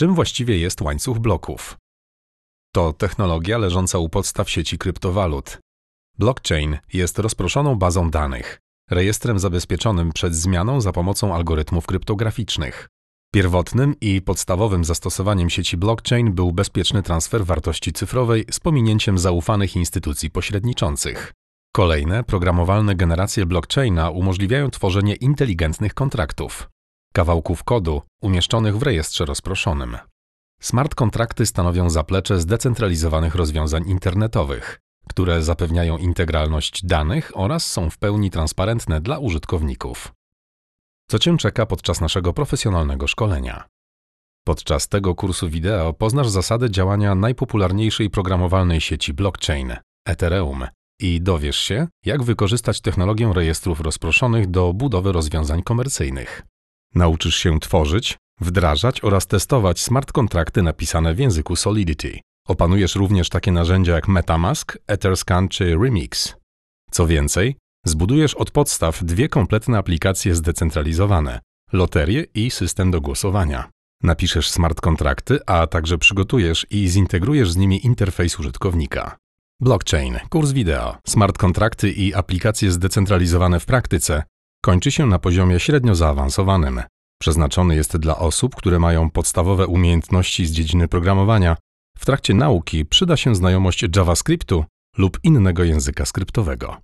Czym właściwie jest łańcuch bloków? To technologia leżąca u podstaw sieci kryptowalut. Blockchain jest rozproszoną bazą danych, rejestrem zabezpieczonym przed zmianą za pomocą algorytmów kryptograficznych. Pierwotnym i podstawowym zastosowaniem sieci blockchain był bezpieczny transfer wartości cyfrowej z pominięciem zaufanych instytucji pośredniczących. Kolejne programowalne generacje blockchaina umożliwiają tworzenie inteligentnych kontraktów kawałków kodu umieszczonych w rejestrze rozproszonym. Smart kontrakty stanowią zaplecze zdecentralizowanych rozwiązań internetowych, które zapewniają integralność danych oraz są w pełni transparentne dla użytkowników. Co Cię czeka podczas naszego profesjonalnego szkolenia? Podczas tego kursu wideo poznasz zasady działania najpopularniejszej programowalnej sieci blockchain Ethereum i dowiesz się, jak wykorzystać technologię rejestrów rozproszonych do budowy rozwiązań komercyjnych. Nauczysz się tworzyć, wdrażać oraz testować smart kontrakty napisane w języku Solidity. Opanujesz również takie narzędzia jak Metamask, Etherscan czy Remix. Co więcej, zbudujesz od podstaw dwie kompletne aplikacje zdecentralizowane loterie i system do głosowania. Napiszesz smart kontrakty, a także przygotujesz i zintegrujesz z nimi interfejs użytkownika. Blockchain, kurs wideo, smart kontrakty i aplikacje zdecentralizowane w praktyce kończy się na poziomie średnio zaawansowanym. Przeznaczony jest dla osób, które mają podstawowe umiejętności z dziedziny programowania. W trakcie nauki przyda się znajomość JavaScriptu lub innego języka skryptowego.